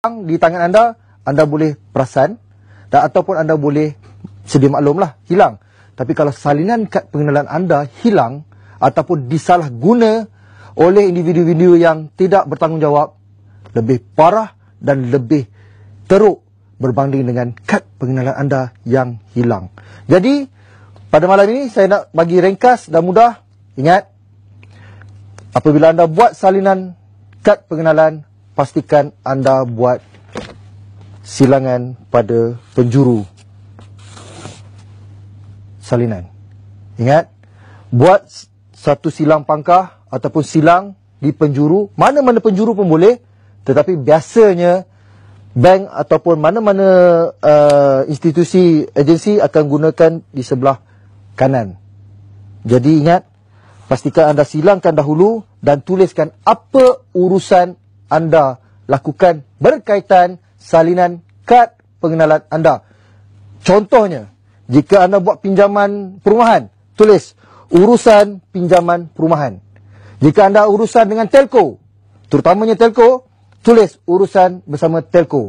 yang di tangan anda, anda boleh perasan dan ataupun anda boleh sedia maklumlah hilang. Tapi kalau salinan kad pengenalan anda hilang ataupun disalahguna oleh individu-individu yang tidak bertanggungjawab, lebih parah dan lebih teruk berbanding dengan kad pengenalan anda yang hilang. Jadi, pada malam ini saya nak bagi ringkas dan mudah. Ingat, apabila anda buat salinan kad pengenalan, pastikan anda buat silangan pada penjuru salinan. Ingat, buat satu silang pangkah ataupun silang di penjuru, mana-mana penjuru pun boleh, tetapi biasanya bank ataupun mana-mana uh, institusi agensi akan gunakan di sebelah kanan. Jadi ingat, pastikan anda silangkan dahulu dan tuliskan apa urusan anda lakukan berkaitan salinan kad pengenalan anda. Contohnya, jika anda buat pinjaman perumahan, tulis urusan pinjaman perumahan. Jika anda urusan dengan telco, terutamanya telco, tulis urusan bersama telco.